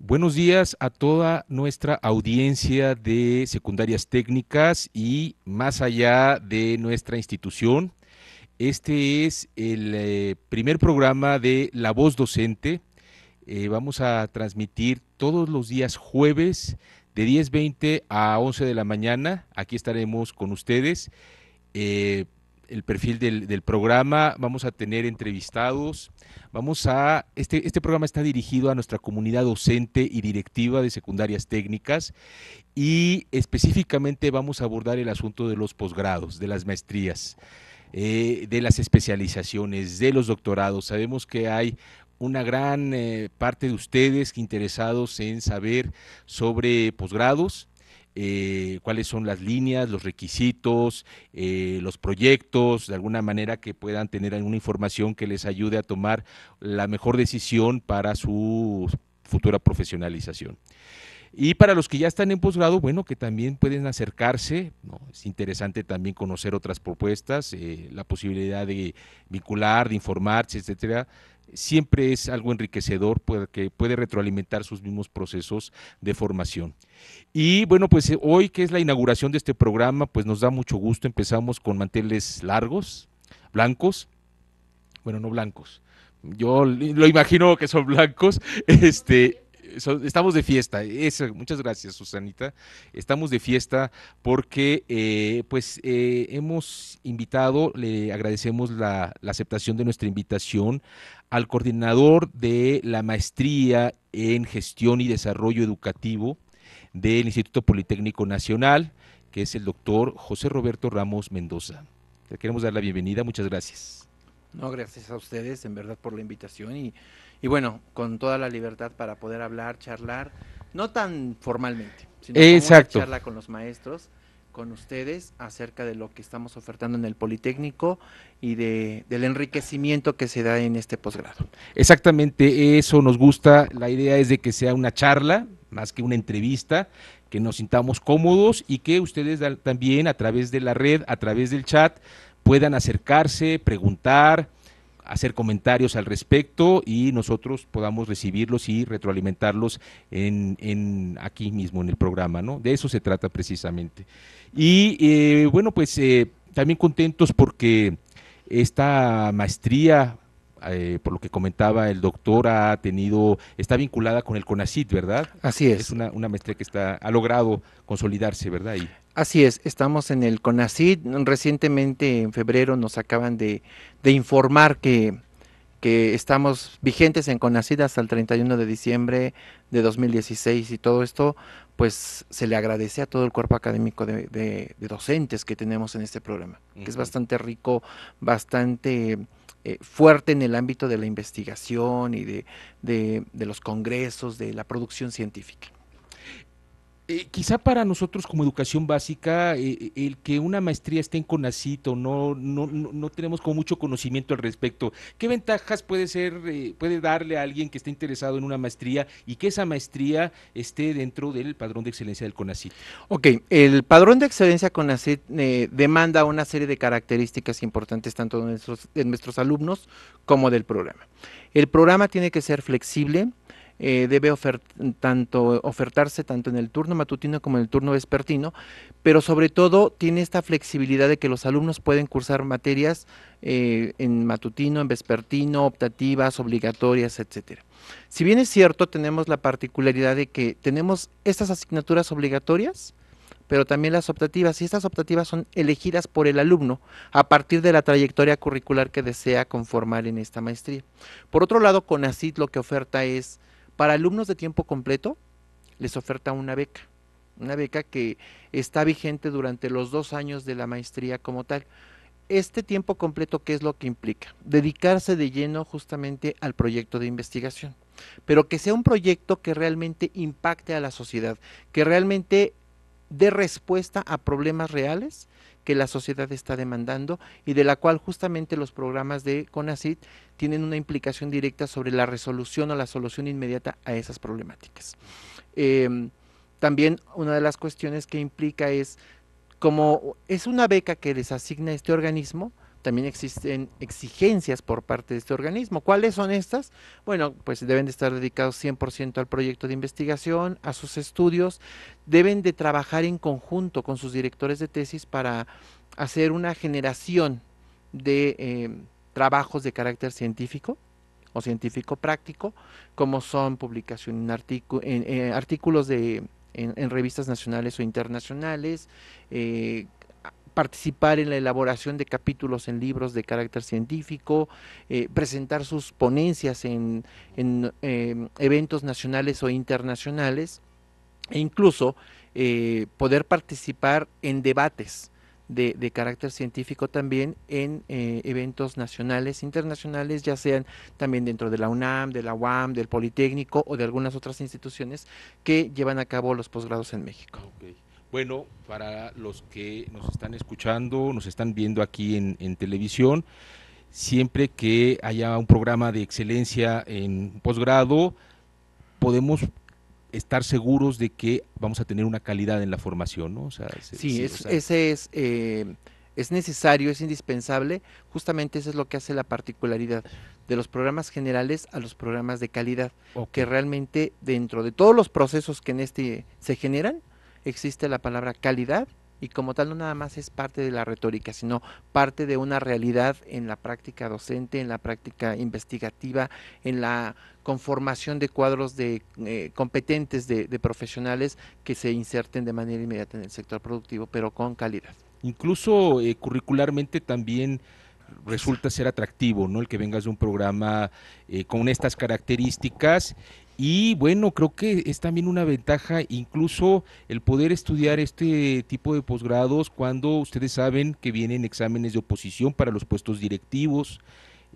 Buenos días a toda nuestra audiencia de secundarias técnicas y más allá de nuestra institución. Este es el eh, primer programa de La Voz Docente. Eh, vamos a transmitir todos los días jueves de 10.20 a 11 de la mañana. Aquí estaremos con ustedes. Eh, el perfil del, programa, vamos a tener entrevistados, vamos a, este, este programa está dirigido a nuestra comunidad docente y directiva de secundarias técnicas y específicamente vamos a abordar el asunto de los posgrados, de las maestrías. Eh, de las especializaciones, de los doctorados. Sabemos que hay una gran eh, parte de ustedes interesados en saber sobre posgrados, eh, cuáles son las líneas, los requisitos, los proyectos, de alguna manera que puedan tener alguna información que les ayude a tomar la mejor decisión para su futura profesionalización. Y para los que ya están en posgrado, bueno, que también pueden acercarse, ¿no? es interesante también conocer otras propuestas, eh, la posibilidad de vincular, de informarse, etcétera. Siempre es algo enriquecedor porque puede retroalimentar sus mismos procesos de formación. Y bueno, pues eh, hoy que es la inauguración de este programa, pues nos da mucho gusto. Empezamos con manteles largos, blancos, bueno, no blancos. Yo lo imagino que son blancos, este, estamos de fiesta. muchas gracias, Susanita. Estamos de fiesta porque eh, pues eh, hemos invitado, le agradecemos la, aceptación de nuestra invitación al coordinador de la maestría en gestión y desarrollo educativo del Instituto Politécnico Nacional, que es el doctor José Roberto Ramos Mendoza. Le queremos dar la bienvenida, muchas gracias. No, gracias a ustedes, en verdad, por la invitación y y bueno, con toda la libertad para poder hablar, charlar, no tan formalmente, sino charla con los maestros, con ustedes acerca de lo que estamos ofertando en el Politécnico y de, del enriquecimiento que se da en este posgrado. Exactamente, eso nos gusta, la idea es de que sea una charla más que una entrevista, que nos sintamos cómodos y que ustedes también a través de la red, a través del chat, puedan acercarse, preguntar, hacer comentarios al respecto y nosotros podamos recibirlos y retroalimentarlos en, aquí mismo en el programa, ¿no? De eso se trata precisamente. Y eh, bueno, pues eh, también contentos porque esta maestría eh, por lo que comentaba el doctor, ha tenido, está vinculada con el CONACIT, ¿verdad? Así es. Es una, maestría que está, ha logrado consolidarse, ¿verdad? Y... Así es, estamos en el CONACID. Recientemente, en febrero, nos acaban de, informar que, estamos vigentes en CONACID hasta el 31 de diciembre de 2016 y todo esto, pues se le agradece a todo el cuerpo académico de, docentes que tenemos en este programa, que es bastante rico, bastante eh, fuerte en el ámbito de la investigación y de, de los congresos, de la producción científica. Eh, quizá para nosotros como educación básica, eh, eh, el que una maestría esté en Conacito, no, no, no, no, tenemos como mucho conocimiento al respecto. ¿Qué ventajas puede ser, puede darle a alguien que esté interesado en una maestría y que esa maestría esté dentro del padrón de excelencia del CONACIT? Ok, el padrón de excelencia CONACIT demanda una serie de características importantes tanto de nuestros, de nuestros alumnos como del programa. El programa tiene que ser flexible, eh, debe tanto, ofertarse tanto en el turno matutino como en el turno vespertino, pero sobre todo tiene esta flexibilidad de que los alumnos pueden cursar materias eh, en matutino, en vespertino, optativas, obligatorias, etcétera. Si bien es cierto, tenemos la particularidad de que tenemos estas asignaturas obligatorias, pero también las optativas, y estas optativas son elegidas por el alumno a partir de la trayectoria curricular que desea conformar en esta maestría. Por otro lado, con CONACIT lo que oferta es para alumnos de tiempo completo les oferta una beca, una beca que está vigente durante los dos años de la maestría como tal. Este tiempo completo, ¿qué es lo que implica? Dedicarse de lleno justamente al proyecto de investigación, pero que sea un proyecto que realmente impacte a la sociedad, que realmente dé respuesta a problemas reales que la sociedad está demandando y de la cual justamente los programas de CONACIT tienen una implicación directa sobre la resolución o la solución inmediata a esas problemáticas. Em, también una de las cuestiones que implica es como es una beca que les asigna este organismo, también existen exigencias por parte de este organismo. ¿Cuáles son estas? Bueno, pues deben de estar dedicados 100% al proyecto de investigación, a sus estudios, deben de trabajar en conjunto con sus directores de tesis para hacer una generación de eh, trabajos de carácter científico o científico práctico, como son publicación en, eh, artículos de en, revistas nacionales o internacionales, eh, participar en la elaboración de capítulos en libros de carácter científico, eh, presentar sus ponencias en, em, eventos nacionales o internacionales e incluso eh, poder participar en debates de, carácter científico también en eh, eventos nacionales, internacionales, ya sean también dentro de la UNAM, de la UAM, del Politécnico o de algunas otras instituciones que llevan a cabo los posgrados en México. Bueno, para los que nos están escuchando, nos están viendo aquí en, televisión, siempre que haya un programa de excelencia en posgrado, podemos estar seguros de que vamos a tener una calidad en la formación, ¿no? sí, es, ese es... Eh, es necesario, es indispensable, justamente eso es lo que hace la particularidad de los programas generales a los programas de calidad, o que realmente dentro de todos los procesos que en este se generan, existe la palabra calidad y como tal no nada más es parte de la retórica, sino parte de una realidad en la práctica docente, en la práctica investigativa, en la conformación de cuadros de eh, competentes de, profesionales que se inserten de manera inmediata en el sector productivo, pero con calidad. Incluso eh, curricularmente también resulta ser atractivo, ¿no? El que vengas de un programa eh, con estas características y bueno, creo que es también una ventaja incluso el poder estudiar este tipo de posgrados cuando ustedes saben que vienen exámenes de oposición para los puestos directivos,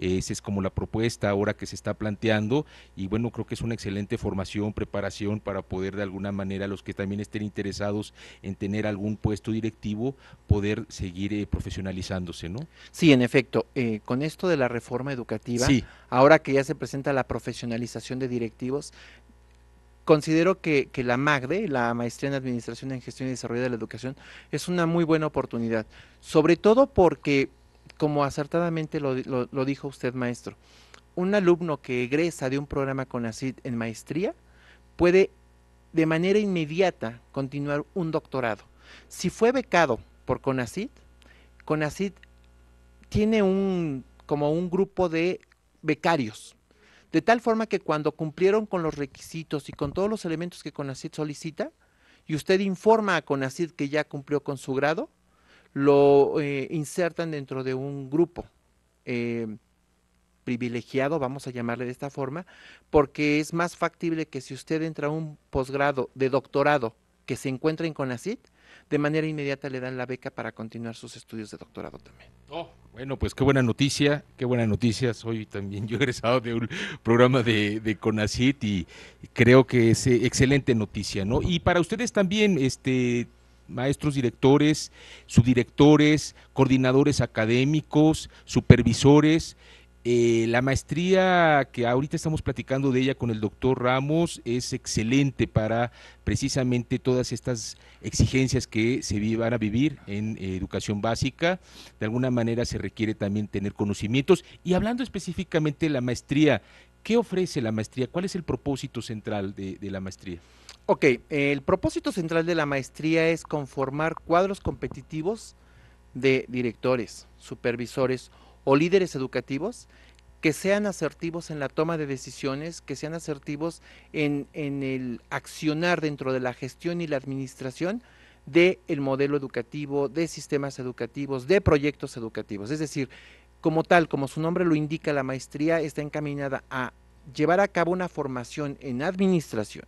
esa es como la propuesta ahora que se está planteando y bueno, creo que es una excelente formación, preparación para poder de alguna manera los que también estén interesados en tener algún puesto directivo, poder seguir eh, profesionalizándose, ¿no? Sí, en efecto, eh, con esto de la reforma educativa, ahora que ya se presenta la profesionalización de directivos, considero que, que, la MAGDE, la Maestría en Administración en Gestión y Desarrollo de la Educación, es una muy buena oportunidad, sobre todo porque como acertadamente lo, dijo usted, maestro, un alumno que egresa de un programa con en maestría puede de manera inmediata continuar un doctorado. Si fue becado por CONACID, CONACID tiene un como un grupo de becarios, de tal forma que cuando cumplieron con los requisitos y con todos los elementos que CONACID solicita, y usted informa a CONACID que ya cumplió con su grado, lo eh, insertan dentro de un grupo eh, privilegiado, vamos a llamarle de esta forma, porque es más factible que si usted entra a un posgrado de doctorado que se encuentra en CONACIT, de manera inmediata le dan la beca para continuar sus estudios de doctorado también. Oh, bueno, pues qué buena noticia, qué buena noticia. Soy también yo egresado de un programa de, de CONACIT y creo que es eh, excelente noticia, ¿no? Y para ustedes también, este, maestros directores, subdirectores, coordinadores académicos, supervisores. Eh, la maestría que ahorita estamos platicando de ella con el doctor Ramos es excelente para precisamente todas estas exigencias que se van a vivir en eh, educación básica. De alguna manera se requiere también tener conocimientos. Y hablando específicamente de la maestría, ¿qué ofrece la maestría? ¿Cuál es el propósito central de la maestría? Ok, el propósito central de la maestría es conformar cuadros competitivos de directores, supervisores o líderes educativos que sean asertivos en la toma de decisiones, que sean asertivos en, el accionar dentro de la gestión y la administración del modelo educativo, de sistemas educativos, de proyectos educativos. Es decir, como tal, como su nombre lo indica, la maestría está encaminada a llevar a cabo una formación en administración,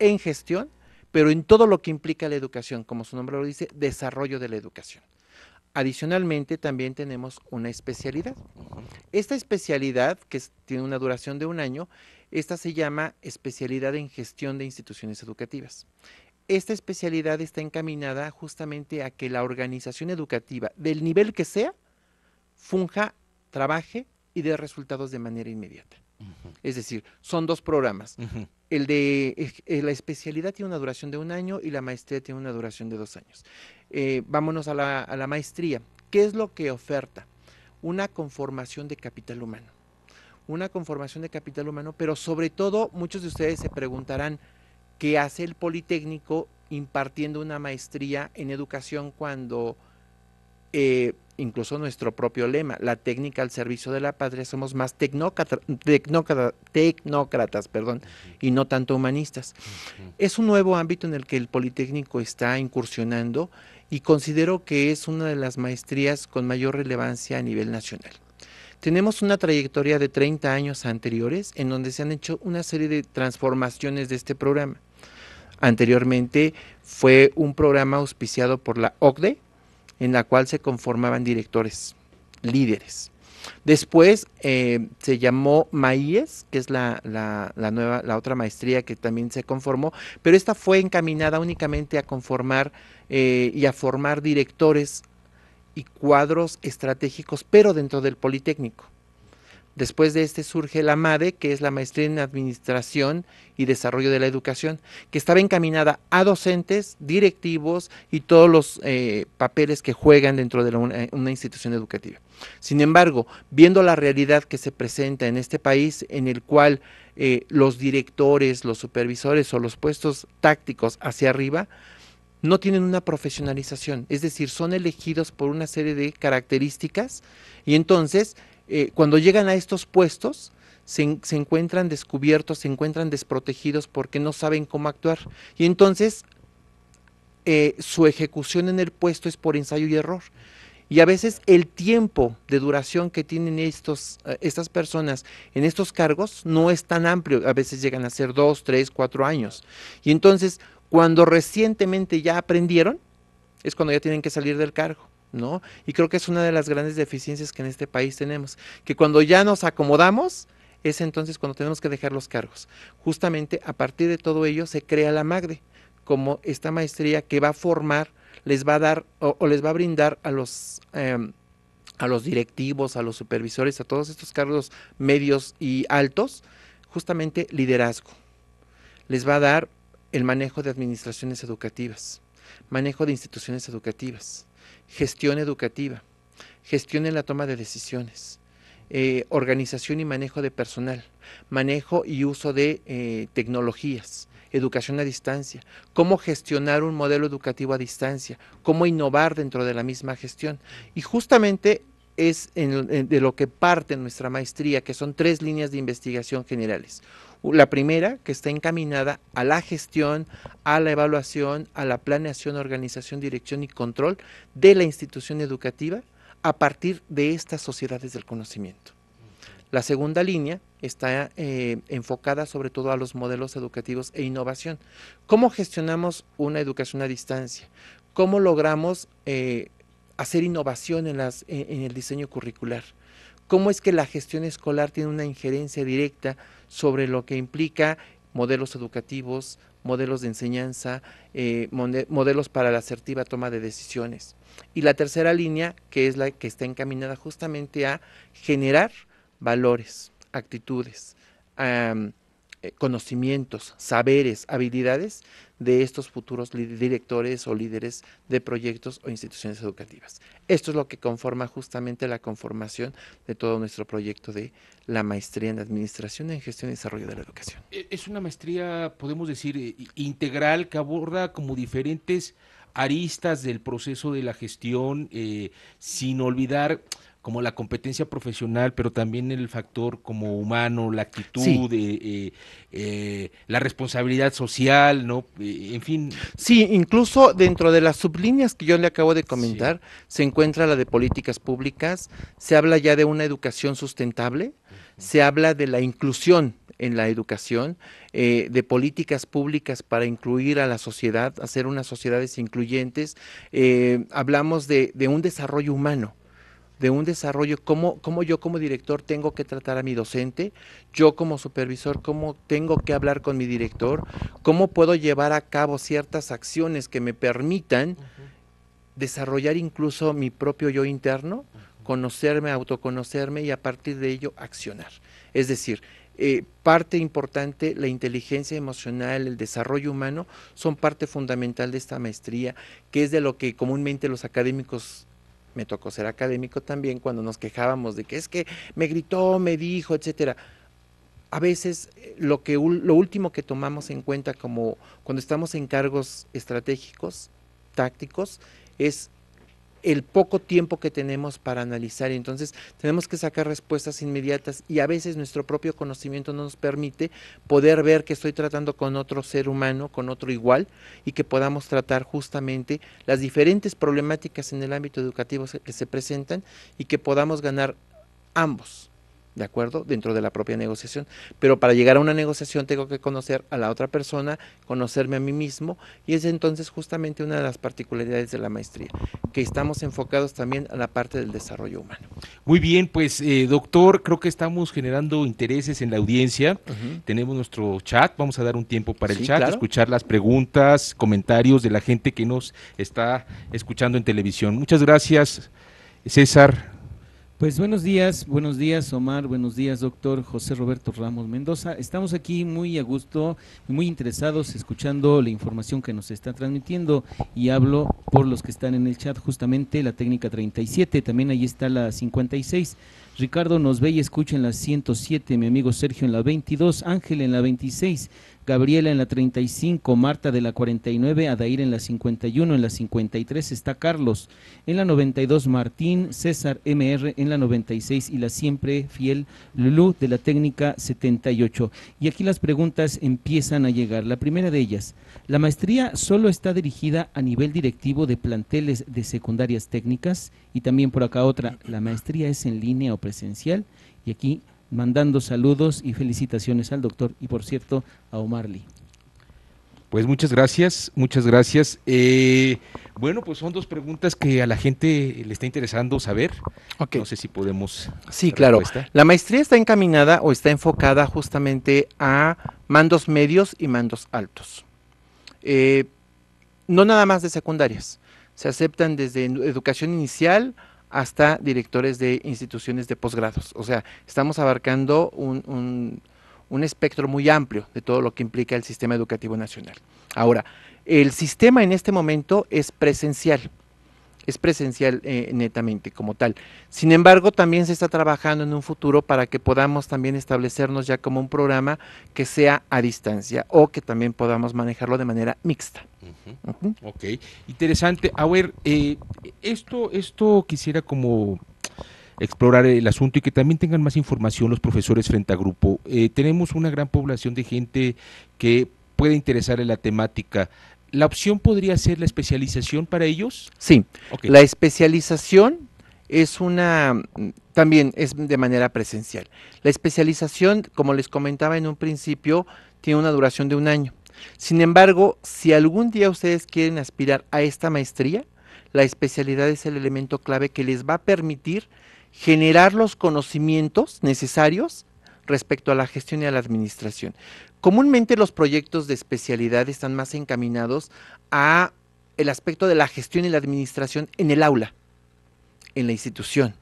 en gestión, pero en todo lo que implica la educación, como su nombre lo dice, desarrollo de la educación. Adicionalmente, también tenemos una especialidad. Esta especialidad, que tiene una duración de un año, esta se llama especialidad en gestión de instituciones educativas. Esta especialidad está encaminada justamente a que la organización educativa, del nivel que sea, funja, trabaje y dé resultados de manera inmediata. Es decir, son dos programas. El de eh, la especialidad tiene una duración de un año y la maestría tiene una duración de dos años. Eh, vámonos a la, maestría. ¿Qué es lo que oferta? Una conformación de capital humano. Una conformación de capital humano, pero sobre todo muchos de ustedes se preguntarán qué hace el Politécnico impartiendo una maestría en educación cuando eh, incluso nuestro propio lema, la técnica al servicio de la patria, somos más tecnócratas perdón, y no tanto humanistas. Es un nuevo ámbito en el que el Politécnico está incursionando y considero que es una de las maestrías con mayor relevancia a nivel nacional. Tenemos una trayectoria de 30 años anteriores en donde se han hecho una serie de transformaciones de este programa. Anteriormente fue un programa auspiciado por la OCDE, en la cual se conformaban directores, líderes. Después eh, se llamó Maíes, que es la, la, nueva, la otra maestría que también se conformó, pero esta fue encaminada únicamente a conformar eh, y a formar directores y cuadros estratégicos, pero dentro del Politécnico. Después de este surge la MADE, que es la Maestría en Administración y Desarrollo de la Educación, que estaba encaminada a docentes, directivos y todos los eh, papeles que juegan dentro de una, institución educativa. Sin embargo, viendo la realidad que se presenta en este país, en el cual eh, los directores, los supervisores o los puestos tácticos hacia arriba, no tienen una profesionalización, es decir, son elegidos por una serie de características y entonces eh, cuando llegan a estos puestos, se, encuentran descubiertos, se encuentran desprotegidos porque no saben cómo actuar. Y entonces eh, su ejecución en el puesto es por ensayo y error. Y a veces el tiempo de duración que tienen estos, eh, estas personas en estos cargos no es tan amplio, a veces llegan a ser dos, tres, cuatro años. Y entonces, cuando recientemente ya aprendieron, es cuando ya tienen que salir del cargo. Y creo que es una de las grandes deficiencias que en este país tenemos, que cuando ya nos acomodamos, es entonces cuando tenemos que dejar los cargos. Justamente a partir de todo ello se crea la MAGDE, como esta maestría que va a formar, les va a dar o, les va a brindar a los... Em, a los directivos, a los supervisores, a todos estos cargos medios y altos, justamente liderazgo. Les va a dar el manejo de administraciones educativas, manejo de instituciones educativas, gestión educativa, gestión en la toma de decisiones, eh, organización y manejo de personal, manejo y uso de eh, tecnologías, educación a distancia, cómo gestionar un modelo educativo a distancia, cómo innovar dentro de la misma gestión. Y justamente es de lo que parte nuestra maestría, que son tres líneas de investigación generales. La primera, que está encaminada a la gestión, a la evaluación, a la planeación, organización, dirección y control de la institución educativa a partir de estas sociedades del conocimiento. La segunda línea está eh, enfocada sobre todo a los modelos educativos e innovación. ¿Cómo gestionamos una educación a distancia? ¿Cómo logramos eh, hacer innovación en el diseño curricular? cómo es que la gestión escolar tiene una injerencia directa sobre lo que implica modelos educativos, modelos de enseñanza, eh, modelos para la asertiva toma de decisiones. Y la tercera línea, que es la que está encaminada justamente a generar valores, actitudes, eh, conocimientos, saberes, habilidades de estos futuros directores o líderes de proyectos o instituciones educativas. Esto es lo que conforma justamente la conformación de todo nuestro proyecto de la maestría en Administración en Gestión y Desarrollo de la Educación. E-, es una maestría, podemos decir, eh, integral que aborda como diferentes aristas del proceso de la gestión, eh, sin olvidar como la competencia profesional, pero también el factor como humano, la actitud, eh, eh, eh, la responsabilidad social, ¿no? en fin. Sí, incluso dentro de las sublíneas que yo le acabo de comentar, se encuentra la de políticas públicas, se habla ya de una educación sustentable, se habla de la inclusión en la educación, de políticas públicas para incluir a la sociedad, hacer unas sociedades incluyentes. hablamos de, un desarrollo humano de un desarrollo, cómo, yo como director tengo que tratar a mi docente, yo como supervisor, cómo tengo que hablar con mi director, cómo puedo llevar a cabo ciertas acciones que me permitan desarrollar incluso mi propio yo interno, conocerme, autoconocerme y a partir de ello accionar. Es decir, eh, parte importante, la inteligencia emocional, el desarrollo humano, son parte fundamental de esta maestría, que es de lo que comúnmente los académicos me tocó ser académico también, cuando nos quejábamos de que es que me gritó, me dijo, etcétera. A veces eh, lo, que, lo último que tomamos en cuenta como cuando estamos en cargos estratégicos, tácticos, es el poco tiempo que tenemos para analizar. Entonces tenemos que sacar respuestas inmediatas y a veces nuestro propio conocimiento no nos permite poder ver que estoy tratando con otro ser humano, con otro igual, y que podamos tratar justamente las diferentes problemáticas en el ámbito educativo que se presentan y que podamos ganar ambos ¿de acuerdo? Dentro de la propia negociación. Pero para llegar a una negociación tengo que conocer a la otra persona, conocerme a mí mismo, y es entonces justamente una de las particularidades de la maestría, que estamos enfocados también a la parte del desarrollo humano. Muy bien, pues eh, doctor, creo que estamos generando intereses en la audiencia. Tenemos nuestro chat, vamos a dar un tiempo para el chat, escuchar las preguntas, comentarios de la gente que nos está escuchando en televisión. Muchas gracias, César. Pues buenos días, buenos días Omar, buenos días doctor José Roberto Ramos Mendoza. Estamos aquí muy a gusto, muy interesados escuchando la información que nos está transmitiendo y hablo por los que están en el chat, justamente la técnica 37, también ahí está la 56. Ricardo nos ve y escucha en la 107, mi amigo Sergio en la 22, Ángel en la 26, Gabriela en la 35, Marta de la 49, Adair en la 51, en la 53 está Carlos, en la 92 Martín, César MR en la 96 y la siempre fiel Lulu de la técnica 78. Y aquí las preguntas empiezan a llegar. La primera de ellas, ¿la maestría solo está dirigida a nivel directivo de planteles de secundarias técnicas? Y también por acá otra, ¿la maestría es en línea o presencial? Y aquí mandando saludos y felicitaciones al doctor y por cierto a Lee. Pues muchas gracias, muchas gracias. Eh, bueno, pues son dos preguntas que a la gente le está interesando saber. No sé si podemos. Sí, claro. La maestría está encaminada o está enfocada justamente a mandos medios y mandos altos. Eh, no nada más de secundarias. Se aceptan desde educación inicial hasta directores de instituciones de posgrados. O sea, estamos abarcando un, un, un, espectro muy amplio de todo lo que implica el sistema educativo nacional. Ahora, el sistema en este momento es presencial es presencial eh, netamente como tal. Sin embargo, también se está trabajando en un futuro para que podamos también establecernos ya como un programa que sea a distancia o que también podamos manejarlo de manera mixta. Ok, interesante. A ver, eh, esto, esto quisiera como explorar el asunto y que también tengan más información los profesores frente a grupo. Eh, tenemos una gran población de gente que puede interesar en la temática ¿La opción podría ser la especialización para ellos? Sí. La especialización es una, mm, también es de manera presencial. La especialización, como les comentaba en un principio, tiene una duración de un año. Sin embargo, si algún día ustedes quieren aspirar a esta maestría, la especialidad es el elemento clave que les va a permitir generar los conocimientos necesarios respecto a la gestión y a la administración. Comúnmente los proyectos de especialidad están más encaminados a el aspecto de la gestión y la administración en el aula, en la institución.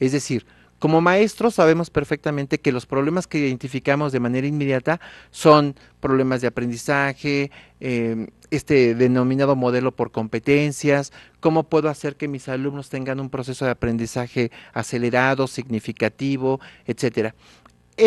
Es decir, como maestros sabemos perfectamente que los problemas que identificamos de manera inmediata son problemas de aprendizaje, em, este denominado modelo por competencias, cómo puedo hacer que mis alumnos tengan un proceso de aprendizaje acelerado, significativo, etcétera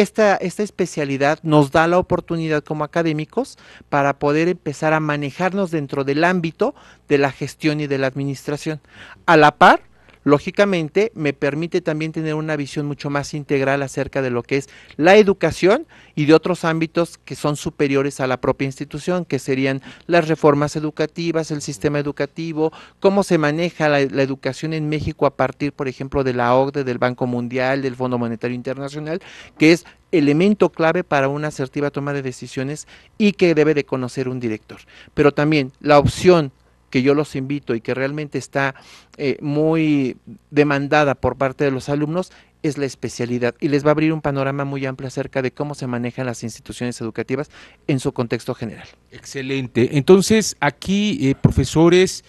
esta, esta especialidad nos da la oportunidad como académicos para poder empezar a manejarnos dentro del ámbito de la gestión y de la administración. A la par, lógicamente me permite también tener una visión mucho más integral acerca de lo que es la educación y de otros ámbitos que son superiores a la propia institución, que serían las reformas educativas, el sistema educativo, cómo se maneja la, educación en México a partir, por ejemplo, de la OCDE, del Banco Mundial, del Fondo Monetario Internacional, que es elemento clave para una asertiva toma de decisiones y que debe de conocer un director. Pero también la opción que yo los invito y que realmente está eh, muy demandada por parte de los alumnos es la especialidad y les va a abrir un panorama muy amplio acerca de cómo se manejan las instituciones educativas en su contexto general. Excelente. Entonces, aquí, eh, profesores,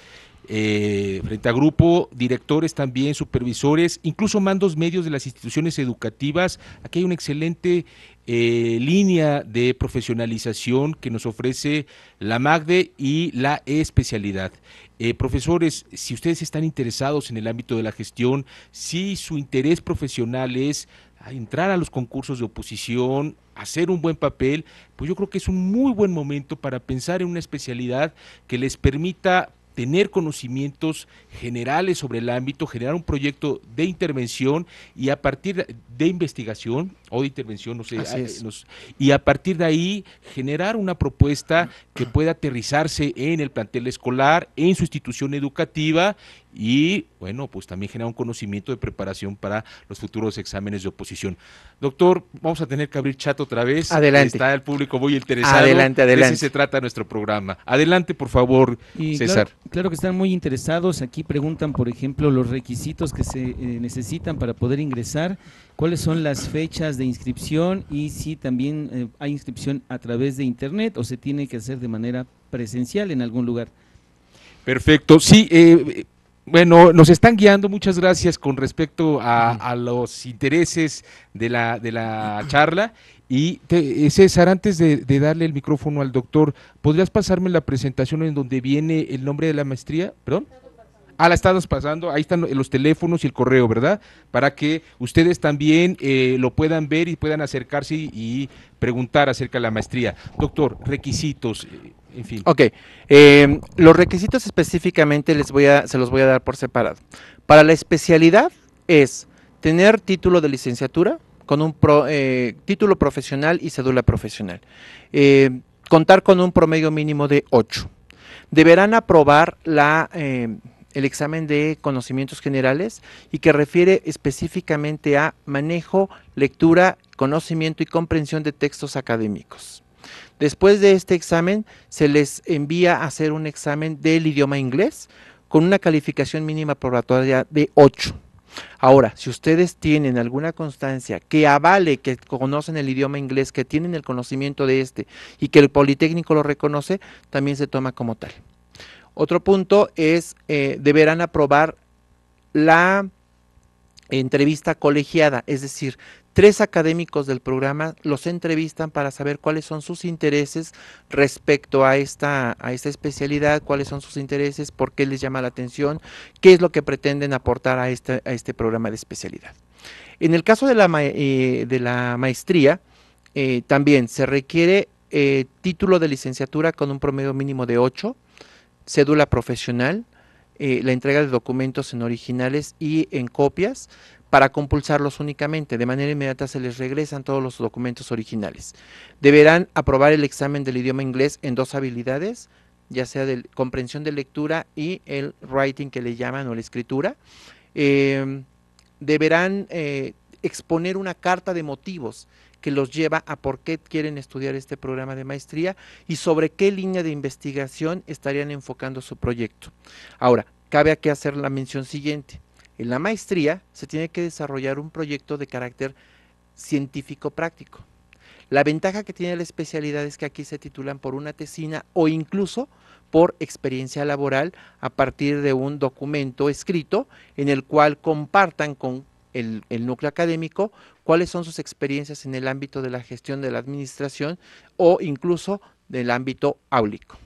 eh, frente a grupo, directores también, supervisores, incluso mandos medios de las instituciones educativas. Aquí hay una excelente eh, línea de profesionalización que nos ofrece la MAGDE y la especialidad. Eh, profesores, si ustedes están interesados en el ámbito de la gestión, si su interés profesional es entrar a los concursos de oposición, hacer un buen papel, pues yo creo que es un muy buen momento para pensar en una especialidad que les permita tener conocimientos generales sobre el ámbito, generar un proyecto de intervención y a partir de investigación o de intervención, no sé, ah, y a partir de ahí generar una propuesta que ah. pueda aterrizarse en el plantel escolar, en su institución educativa y, bueno, pues también genera un conocimiento de preparación para los futuros exámenes de oposición. Doctor, vamos a tener que abrir chat otra vez. Adelante. Está el público muy interesado. Adelante, adelante. De se trata nuestro programa. Adelante, por favor, César. Claro, que están muy interesados. Aquí preguntan, por ejemplo, los requisitos que se eh, necesitan para poder ingresar, cuáles son las fechas de inscripción y si también eh, hay inscripción a través de Internet o se tiene que hacer de manera presencial en algún lugar. Perfecto. Sí, eh, bueno, nos están guiando, muchas gracias con respecto a, los intereses de la, de la charla. Y eh, César, antes de, darle el micrófono al doctor, ¿podrías pasarme la presentación en donde viene el nombre de la maestría? ¿Perdón? Ah, la estás pasando, ahí están los teléfonos y el correo, ¿verdad? Para que ustedes también eh, lo puedan ver y puedan acercarse y, preguntar acerca de la maestría. Doctor, requisitos. Eh, Ok, em, los requisitos específicamente les voy a, se los voy a dar por separado. Para la especialidad es tener título de licenciatura con un eh, título profesional y cédula profesional. Em, contar con un promedio mínimo de 8. Deberán aprobar la em, el examen de conocimientos generales y que refiere específicamente a manejo, lectura, conocimiento y comprensión de textos académicos. Después de este examen, se les envía a hacer un examen del idioma inglés con una calificación mínima probatoria de 8. Ahora, si ustedes tienen alguna constancia que avale que conocen el idioma inglés, que tienen el conocimiento de este y que el Politécnico lo reconoce, también se toma como tal. Otro punto es, eh, deberán aprobar la entrevista colegiada, es decir, Tres académicos del programa los entrevistan para saber cuáles son sus intereses respecto a esta, a esta especialidad, cuáles son sus intereses, por qué les llama la atención, qué es lo que pretenden aportar a este, este programa de especialidad. En el caso de la, eh, de la maestría, eh, también se requiere eh, título de licenciatura con un promedio mínimo de 8, cédula profesional, la entrega de documentos en originales y en copias, para compulsarlos únicamente. De manera inmediata se les regresan todos los documentos originales. Deberán aprobar el examen del idioma inglés en dos habilidades, ya sea de comprensión de lectura y el writing que le llaman o la escritura. Em, deberán eh, exponer una carta de motivos que los lleva a por qué quieren estudiar este programa de maestría y sobre qué línea de investigación estarían enfocando su proyecto. Ahora, cabe aquí hacer la mención siguiente. En la maestría se tiene que desarrollar un proyecto de carácter científico-práctico. La ventaja que tiene la especialidad es que aquí se titulan por una tesina o incluso por experiencia laboral a partir de un documento escrito en el cual compartan con el, el, núcleo académico, cuáles son sus experiencias en el ámbito de la gestión de la administración o incluso del ámbito áulico.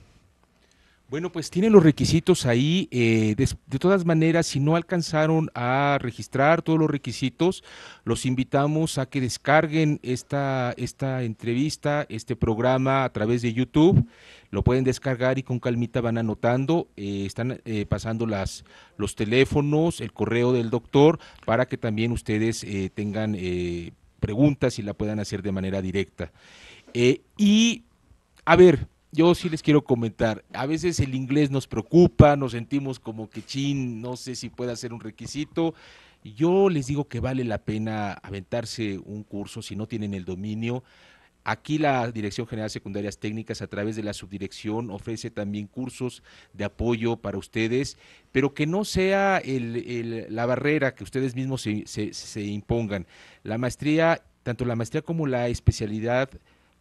Bueno, pues tienen los requisitos ahí. Eh, de, todas maneras, si no alcanzaron a registrar todos los requisitos, los invitamos a que descarguen esta, esta entrevista, este programa a través de YouTube. Lo pueden descargar y con calmita van anotando. Eh, están eh, pasando las, los teléfonos, el correo del doctor, para que también ustedes tengan preguntas y la puedan hacer de manera directa. y, a ver, yo sí les quiero comentar, a veces el inglés nos preocupa, nos sentimos como que chin, no sé si puede ser un requisito. Yo les digo que vale la pena aventarse un curso si no tienen el dominio. Aquí la Dirección General de Secundarias Técnicas a través de la subdirección ofrece también cursos de apoyo para ustedes, pero que no sea la barrera que ustedes mismos se, se impongan. La maestría, tanto la maestría como la especialidad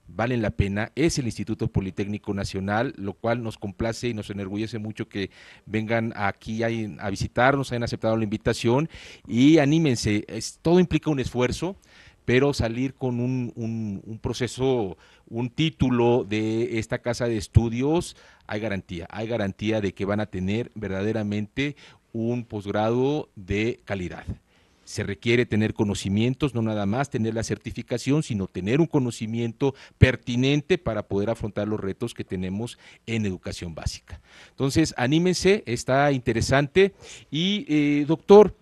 valen la pena, es el Instituto Politécnico Nacional, lo cual nos complace y nos enorgullece mucho que vengan aquí a, visitarnos, hayan aceptado la invitación y anímense, todo implica un esfuerzo pero salir con un, proceso, un título de esta casa de estudios, hay garantía, hay garantía de que van a tener verdaderamente un posgrado de calidad se requiere tener conocimientos, no nada más tener la certificación, sino tener un conocimiento pertinente para poder afrontar los retos que tenemos en educación básica. Entonces, anímense, está interesante. Y, eh, doctor,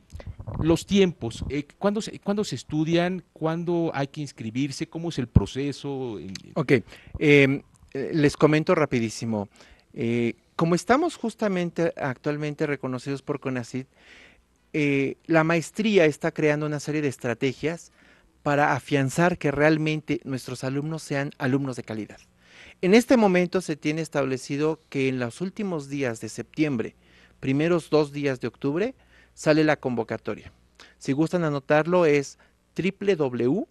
los tiempos, eh, ¿cuándo, se, estudian? ¿Cuándo hay que inscribirse? ¿Cómo es el proceso? Ok, em, eh, les comento rapidísimo. como estamos justamente actualmente reconocidos por CONACID, eh, la maestría está creando una serie de estrategias para afianzar que realmente nuestros alumnos sean alumnos de calidad. En este momento se tiene establecido que en los últimos días de septiembre, primeros dos días de octubre, sale la convocatoria. Si gustan anotarlo es www.sepi.com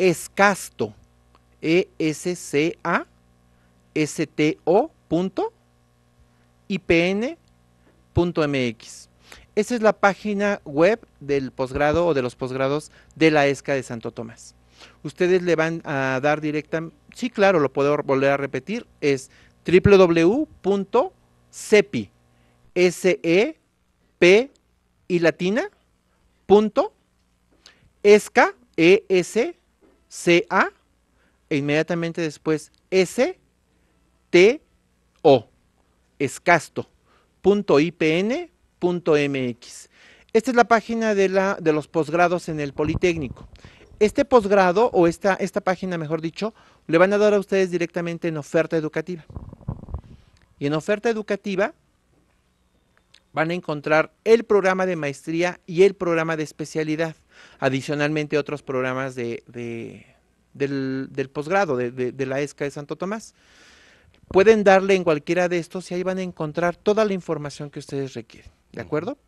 escasto, E-S-C-A-S-T-O punto MX. Esa es la página web del posgrado o de los posgrados de la ESCA de Santo Tomás. Ustedes le van a dar directa, sí, claro, lo puedo volver a repetir, es www.cepi, S E P y latina punto esca E S CA e inmediatamente después S T O escasto.ipn.mx. Esta es la página de, la, de los posgrados en el Politécnico. Este posgrado, o esta página, mejor dicho, le van a dar a ustedes directamente en oferta educativa. Y en oferta educativa, van a encontrar el programa de maestría y el programa de especialidad, adicionalmente otros programas de, del, posgrado de, de, la ESCA de Santo Tomás. Pueden darle en cualquiera de estos y ahí van a encontrar toda la información que ustedes requieren. ¿De acuerdo?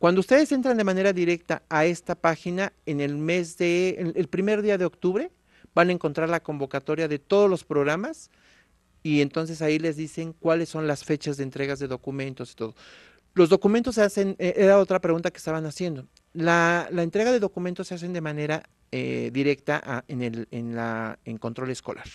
Cuando ustedes entran de manera directa a esta página en el mes de, el primer día de octubre, van a encontrar la convocatoria de todos los programas y entonces ahí les dicen cuáles son las fechas de entregas de documentos y todo. Los documentos se hacen, eh, era otra pregunta que estaban haciendo. La, entrega de documentos se hacen de manera eh, directa ah, en, el, en, la, en control escolar.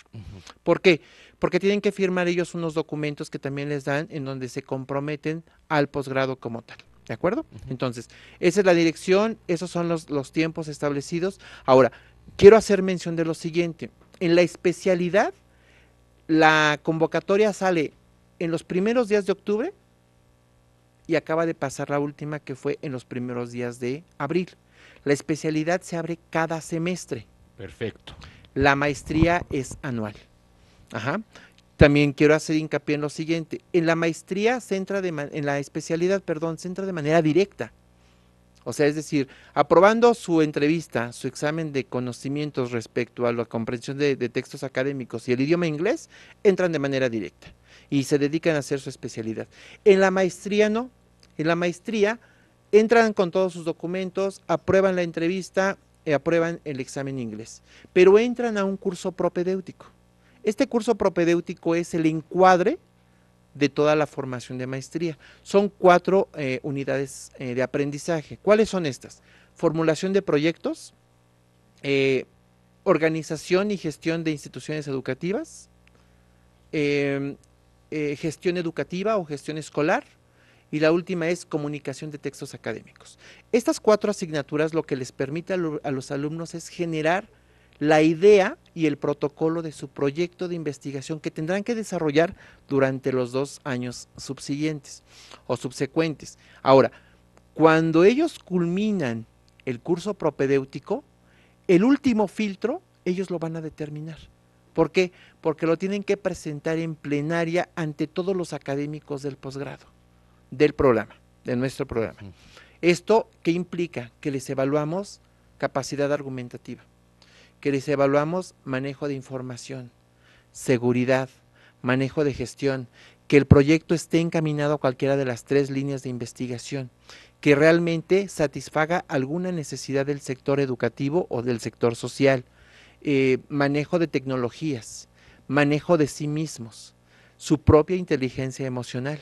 ¿Por qué? Porque tienen que firmar ellos unos documentos que también les dan en donde se comprometen al posgrado como tal. ¿De acuerdo? Entonces, esa es la dirección, esos son los, los tiempos establecidos. Ahora, quiero hacer mención de lo siguiente. En la especialidad, la convocatoria sale en los primeros días de octubre y acaba de pasar la última que fue en los primeros días de abril. La especialidad se abre cada semestre. Perfecto. La maestría es anual. Ajá. También quiero hacer hincapié en lo siguiente. En la maestría se entra de en la especialidad, perdón, se entra de manera directa. O sea, es decir, aprobando su entrevista, su examen de conocimientos respecto a la comprensión de textos académicos y el idioma inglés, entran de manera directa y se dedican a hacer su especialidad. En la maestría no, en la maestría entran con todos sus documentos, aprueban la entrevista, y eh, aprueban el examen inglés, pero entran a un curso propedéutico. Este curso propedéutico es el encuadre de toda la formación de maestría. Son cuatro eh, unidades eh, de aprendizaje. ¿Cuáles son estas? Formulación de proyectos, organización y gestión de instituciones educativas, eh, gestión educativa o gestión escolar. Y la última es comunicación de textos académicos. Estas cuatro asignaturas lo que les permite a, a los alumnos es generar la idea y el protocolo de su proyecto de investigación que tendrán que desarrollar durante los dos años subsiguientes o subsecuentes. Ahora, cuando ellos culminan el curso propedéutico, el último filtro ellos lo van a determinar. ¿Por qué? Porque lo tienen que presentar en plenaria ante todos los académicos del posgrado, del programa, de nuestro programa. ¿Esto qué implica? Que les evaluamos capacidad argumentativa, que les evaluamos manejo de información, seguridad, manejo de gestión, que el proyecto esté encaminado a cualquiera de las tres líneas de investigación, que realmente satisfaga alguna necesidad del sector educativo o del sector social, eh, manejo de tecnologías, manejo de sí mismos, su propia inteligencia emocional.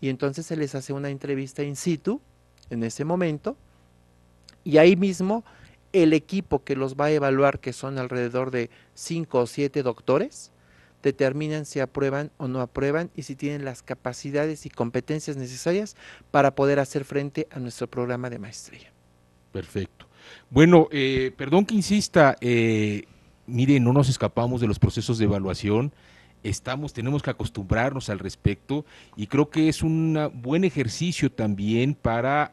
Y entonces se les hace una entrevista in situ en ese momento y ahí mismo el equipo que los va a evaluar, que son alrededor de cinco o siete doctores, determinan si aprueban o no aprueban y si tienen las capacidades y competencias necesarias para poder hacer frente a nuestro programa de maestría. Perfecto. Bueno, eh, perdón que insista, eh, mire, no nos escapamos de los procesos de evaluación estamos, tenemos que acostumbrarnos al respecto y creo que es un buen ejercicio también para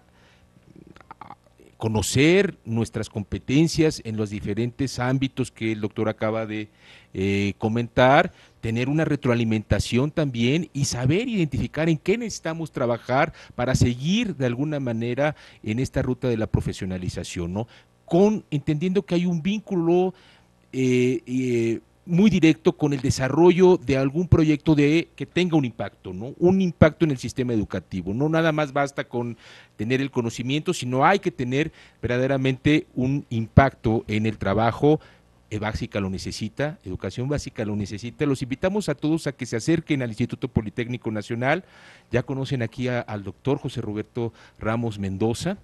eh, conocer nuestras competencias en los diferentes ámbitos que el doctor acaba de eh, comentar, tener una retroalimentación también y saber identificar en qué necesitamos trabajar para seguir de alguna manera en esta ruta de la profesionalización, Con, entendiendo que hay un vínculo eh, eh, muy directo con el desarrollo de algún proyecto de, que tenga un impacto, ¿no? Un impacto en el sistema educativo. No nada más basta con tener el conocimiento, sino hay que tener verdaderamente un impacto en el trabajo eh, básica lo necesita, educación básica lo necesita. Los invitamos a todos a que se acerquen al Instituto Politécnico Nacional. Ya conocen aquí al doctor José Roberto Ramos Mendoza.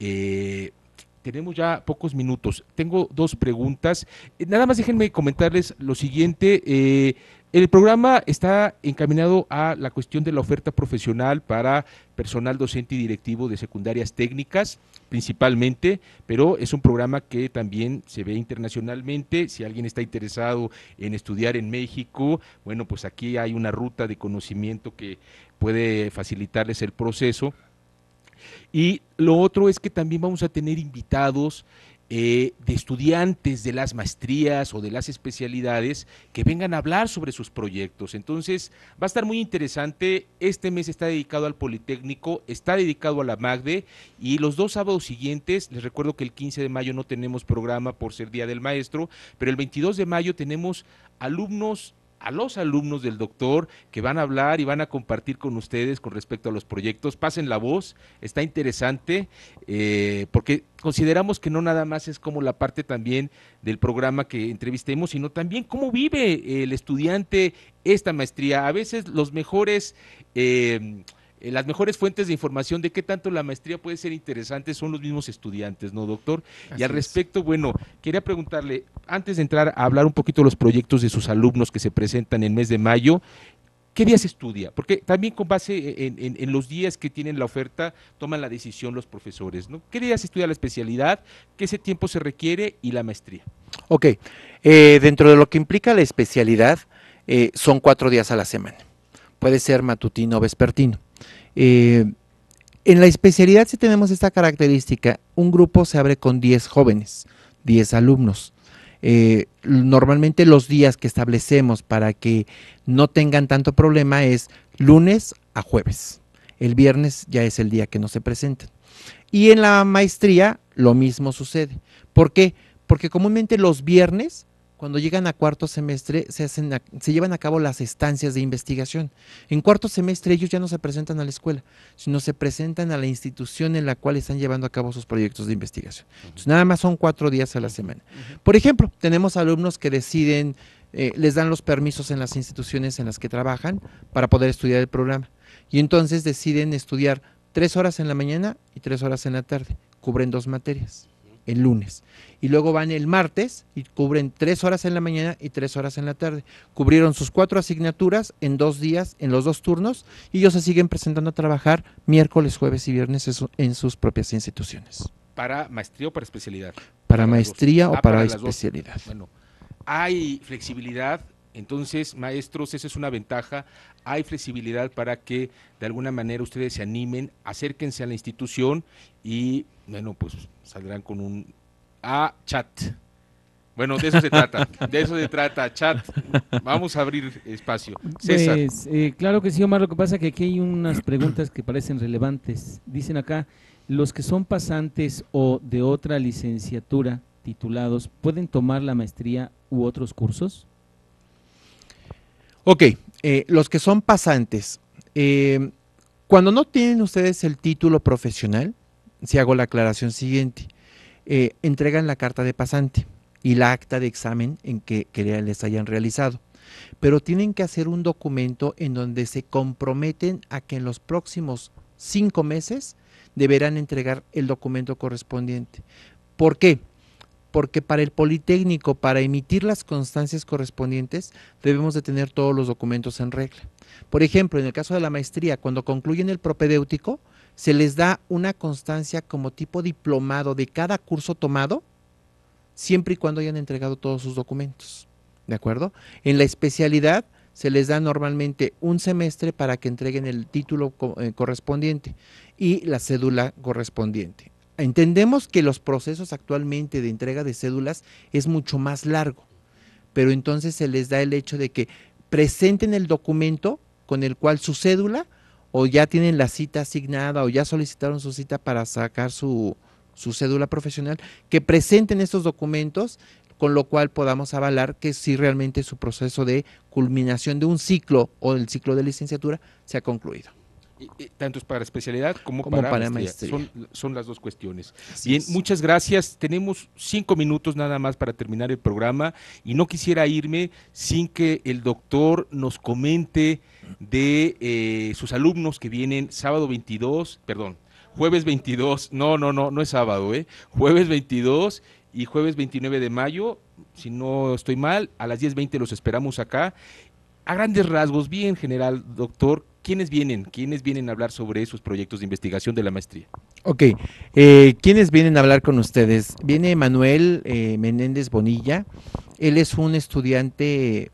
Eh, tenemos ya pocos minutos. Tengo dos preguntas. Eh, nada más déjenme comentarles lo siguiente. Eh, el programa está encaminado a la cuestión de la oferta profesional para personal docente y directivo de secundarias técnicas, principalmente, pero es un programa que también se ve internacionalmente. Si alguien está interesado en estudiar en México, bueno, pues aquí hay una ruta de conocimiento que puede facilitarles el proceso y lo otro es que también vamos a tener invitados eh, de estudiantes de las maestrías o de las especialidades que vengan a hablar sobre sus proyectos. Entonces, va a estar muy interesante. Este mes está dedicado al Politécnico, está dedicado a la MAGDE y los dos sábados siguientes, les recuerdo que el 15 de mayo no tenemos programa por ser Día del Maestro, pero el 22 de mayo tenemos alumnos a los alumnos del doctor que van a hablar y van a compartir con ustedes con respecto a los proyectos. Pasen la voz, está interesante, eh, porque consideramos que no nada más es como la parte también del programa que entrevistemos, sino también cómo vive el estudiante esta maestría. A veces los mejores... Eh, eh, las mejores fuentes de información de qué tanto la maestría puede ser interesante son los mismos estudiantes, ¿no, doctor? y al respecto, bueno, quería preguntarle, antes de entrar a hablar un poquito de los proyectos de sus alumnos que se presentan en el mes de mayo, ¿Qué días estudia? Porque también con base en, los días que tienen la oferta, toman la decisión los profesores, ¿no? ¿Qué días estudia la especialidad? ¿Qué ese tiempo se requiere? Y la maestría. Ok, eh, dentro de lo que implica la especialidad, eh, son cuatro días a la semana. Puede ser matutino o vespertino. Eh, en la especialidad si tenemos esta característica. Un grupo se abre con 10 jóvenes, 10 alumnos. Eh, normalmente los días que establecemos para que no tengan tanto problema es lunes a jueves. El viernes ya es el día que no se presentan. Y en la maestría lo mismo sucede. ¿Por qué? Porque comúnmente los viernes cuando llegan a cuarto semestre, se, hacen se llevan a cabo las estancias de investigación. En cuarto semestre ellos ya no se presentan a la escuela, sino se presentan a la institución en la cual están llevando a cabo sus proyectos de investigación. Entonces, nada más son cuatro días a la semana. Por ejemplo, tenemos alumnos que deciden, eh, les dan los permisos en las instituciones en las que trabajan para poder estudiar el programa. Y entonces deciden estudiar tres horas en la mañana y tres horas en la tarde. Cubren dos materias el lunes. Y luego van el martes y cubren tres horas en la mañana y tres horas en la tarde. Cubrieron sus cuatro asignaturas en dos días, en los dos turnos, y ellos se siguen presentando a trabajar miércoles, jueves y viernes en sus propias instituciones. ¿Para maestría o para especialidad? Para, maestría o ah, para, para especialidad. Bueno, hay flexibilidad entonces, maestros, esa es una ventaja. Hay flexibilidad para que de alguna manera ustedes se animen, acérquense a la institución y, bueno, pues saldrán con un A ah, chat. Bueno, de eso se trata, de eso se trata, chat. Vamos a abrir espacio. César. Pues, eh, claro que sí, Omar, lo que pasa es que aquí hay unas preguntas que parecen relevantes. Dicen acá, los que son pasantes o de otra licenciatura titulados, ¿pueden tomar la maestría u otros cursos? Ok, eh, los que son pasantes. Eh, cuando no tienen ustedes el título profesional, si hago la aclaración siguiente, eh, entregan la carta de pasante y la acta de examen en que, que les hayan realizado. Pero tienen que hacer un documento en donde se comprometen a que en los próximos cinco meses deberán entregar el documento correspondiente. ¿Por qué? porque para el Politécnico, para emitir las constancias correspondientes, debemos de tener todos los documentos en regla. Por ejemplo, en el caso de la maestría, cuando concluyen el propedéutico, se les da una constancia como tipo diplomado de cada curso tomado, siempre y cuando hayan entregado todos sus documentos. ¿De acuerdo? En la especialidad se les da normalmente un semestre para que entreguen el título eh, correspondiente y la cédula correspondiente. Entendemos que los procesos actualmente de entrega de cédulas es mucho más largo, pero entonces se les da el hecho de que presenten el documento con el cual su cédula o ya tienen la cita asignada o ya solicitaron su cita para sacar su, cédula profesional, que presenten estos documentos con lo cual podamos avalar que si realmente su proceso de culminación de un ciclo o el ciclo de licenciatura se ha concluido tanto para especialidad como, para, maestría. Son, las dos cuestiones. Bien, muchas gracias. Tenemos cinco minutos nada más para terminar el programa y no quisiera irme sin que el doctor nos comente de eh, sus alumnos que vienen sábado 22, perdón, jueves 22, no, no, no, no es sábado, ¿eh? Jueves 22 y jueves 29 de mayo, si no estoy mal, a las 10.20 los esperamos acá. A grandes rasgos, bien general, doctor, ¿quiénes vienen? quienes vienen a hablar sobre esos proyectos de investigación de la maestría? Ok, eh, ¿quiénes vienen a hablar con ustedes? Viene Manuel eh, Menéndez Bonilla, él es un estudiante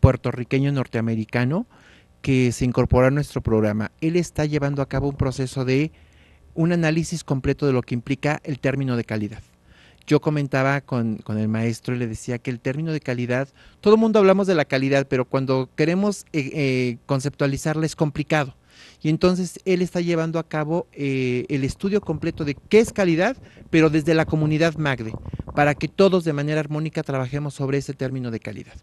puertorriqueño norteamericano que se incorpora a nuestro programa. Él está llevando a cabo un proceso de un análisis completo de lo que implica el término de calidad yo comentaba con, el maestro y le decía que el término de calidad, todo el mundo hablamos de la calidad, pero cuando queremos eh, eh, conceptualizarla es complicado. Y entonces él está llevando a cabo eh, el estudio completo de qué es calidad, pero desde la comunidad MAGDE, para que todos de manera armónica trabajemos sobre ese término de calidad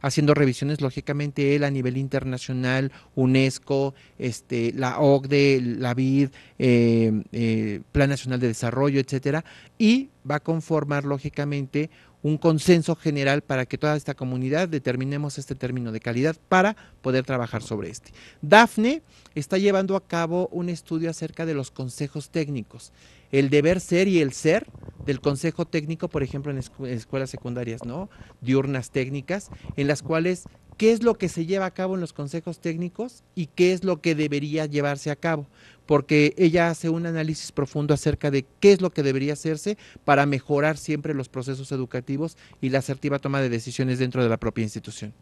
haciendo revisiones, lógicamente, él a nivel internacional, UNESCO, este, la OCDE, la BID, eh, eh, Plan Nacional de Desarrollo, etcétera, y va a conformar, lógicamente, un consenso general para que toda esta comunidad determinemos este término de calidad para poder trabajar sobre este. DAFNE está llevando a cabo un estudio acerca de los consejos técnicos el deber ser y el ser del Consejo Técnico, por ejemplo, en, escuelas secundarias, ¿no? Diurnas técnicas, en las cuales, ¿qué es lo que se lleva a cabo en los consejos técnicos y qué es lo que debería llevarse a cabo? Porque ella hace un análisis profundo acerca de qué es lo que debería hacerse para mejorar siempre los procesos educativos y la asertiva toma de decisiones dentro de la propia institución.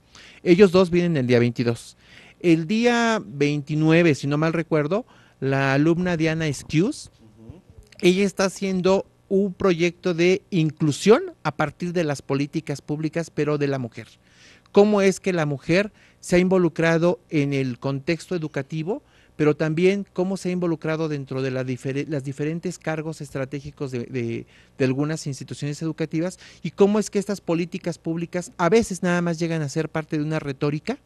Ellos dos vienen el día 22. El día 29, si no mal recuerdo, la alumna Diana Skews, ella está haciendo un proyecto de inclusión a partir de las políticas públicas, pero de la mujer. ¿Cómo es que la mujer se ha involucrado en el contexto educativo? pero también cómo se ha involucrado dentro de las diferentes cargos estratégicos de, algunas instituciones educativas y cómo es que estas políticas públicas a veces nada más llegan a ser parte de una retórica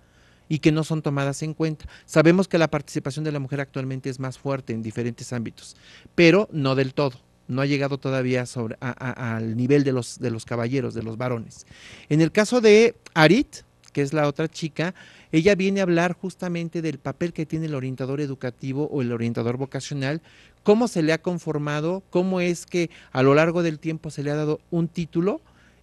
y que no son tomadas en cuenta. Sabemos que la participación de la mujer actualmente es más fuerte en diferentes ámbitos, pero no del todo no ha llegado todavía sobre, al nivel de los, de los caballeros, de los varones. En el caso de Arit, que es la otra chica, ella viene a hablar justamente del papel que tiene el orientador educativo o el orientador vocacional, cómo se le ha conformado, cómo es que a lo largo del tiempo se le ha dado un título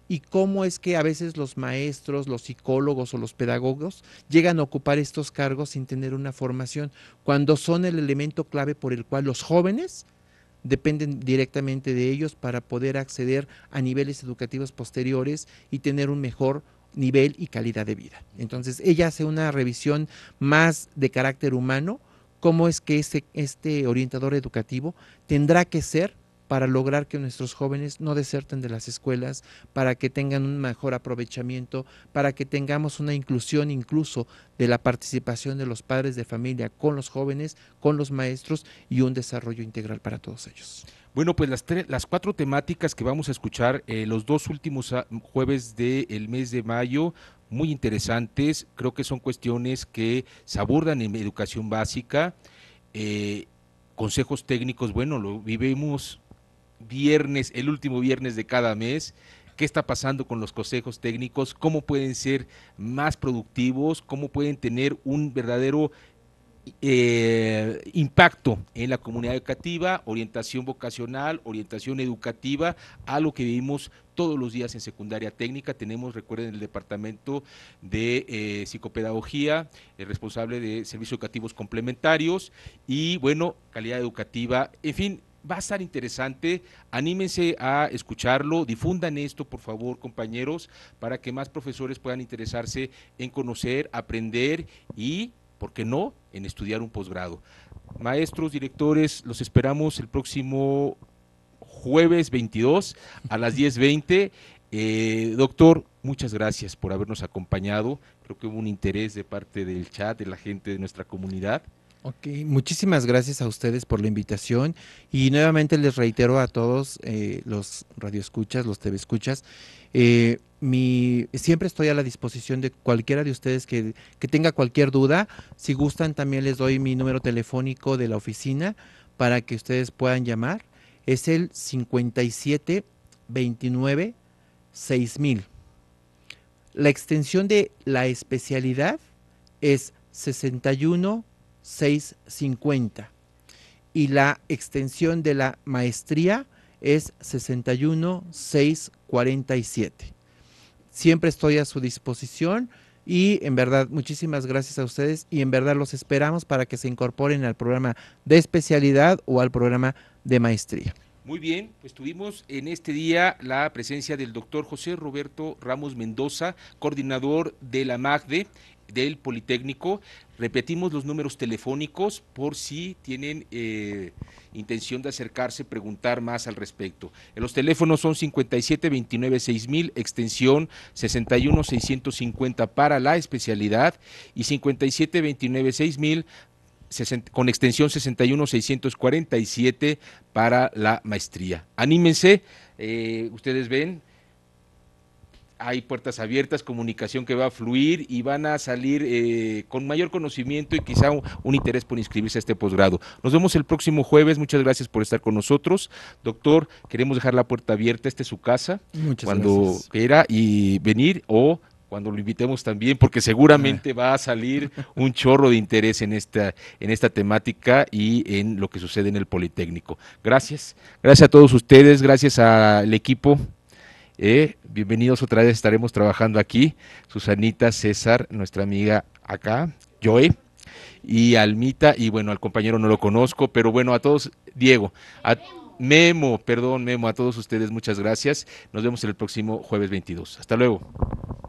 y cómo es que a veces los maestros, los psicólogos o los pedagogos llegan a ocupar estos cargos sin tener una formación, cuando son el elemento clave por el cual los jóvenes dependen directamente de ellos para poder acceder a niveles educativos posteriores y tener un mejor nivel y calidad de vida. Entonces, ella hace una revisión más de carácter humano, cómo es que ese, este orientador educativo tendrá que ser para lograr que nuestros jóvenes no deserten de las escuelas, para que tengan un mejor aprovechamiento, para que tengamos una inclusión incluso de la participación de los padres de familia con los jóvenes, con los maestros y un desarrollo integral para todos ellos. Bueno, pues las, las cuatro temáticas que vamos a escuchar eh, los dos últimos ah, jueves del mes de mayo, muy interesantes, creo que son cuestiones que se abordan en educación básica. Eh, consejos técnicos, bueno, lo vivimos viernes, el último viernes de cada mes, qué está pasando con los consejos técnicos, cómo pueden ser más productivos, cómo pueden tener un verdadero eh, impacto en la comunidad educativa, orientación vocacional, orientación educativa, a lo que vivimos todos los días en secundaria técnica. Tenemos, recuerden, el departamento de eh, psicopedagogía, el responsable de servicios educativos complementarios y, bueno, calidad educativa. En fin, va a estar interesante. Anímense a escucharlo, difundan esto, por favor, compañeros, para que más profesores puedan interesarse en conocer, aprender y, ¿por qué no?, en estudiar un posgrado. Maestros, directores, los esperamos el próximo jueves 22 a las 10.20. Eh, doctor, muchas gracias por habernos acompañado. Creo que hubo un interés de parte del chat, de la gente de nuestra comunidad. Ok, muchísimas gracias a ustedes por la invitación y nuevamente les reitero a todos eh, los radioescuchas, los TV escuchas, eh, mi, siempre estoy a la disposición de cualquiera de ustedes que, tenga cualquier duda. Si gustan, también les doy mi número telefónico de la oficina para que ustedes puedan llamar. Es el 57 29 6000. La extensión de la especialidad es 61 650 y la extensión de la maestría es 61647. Siempre estoy a su disposición y en verdad muchísimas gracias a ustedes y en verdad los esperamos para que se incorporen al programa de especialidad o al programa de maestría. Muy bien, pues tuvimos en este día la presencia del doctor José Roberto Ramos Mendoza, coordinador de la MAGDE, del Politécnico. Repetimos los números telefónicos por si tienen eh, intención de acercarse, preguntar más al respecto. Eh, los teléfonos son 57296000, extensión 61650 para la especialidad y 57296000 con extensión 61647 para la maestría. Anímense, eh, ustedes ven, hay puertas abiertas, comunicación que va a fluir y van a salir eh, con mayor conocimiento y quizá un, interés por inscribirse a este posgrado. Nos vemos el próximo jueves, muchas gracias por estar con nosotros. Doctor, queremos dejar la puerta abierta, esta es su casa, muchas cuando quiera y venir o cuando lo invitemos también, porque seguramente ah. va a salir un chorro de interés en esta, en esta temática y en lo que sucede en el Politécnico. Gracias, gracias a todos ustedes, gracias al equipo eh, bienvenidos otra vez, estaremos trabajando aquí. Susanita, César, nuestra amiga acá, Joey y Almita, y bueno, al compañero no lo conozco, pero bueno, a todos, Diego, a Memo, perdón, Memo, a todos ustedes, muchas gracias. Nos vemos el próximo jueves 22. Hasta luego.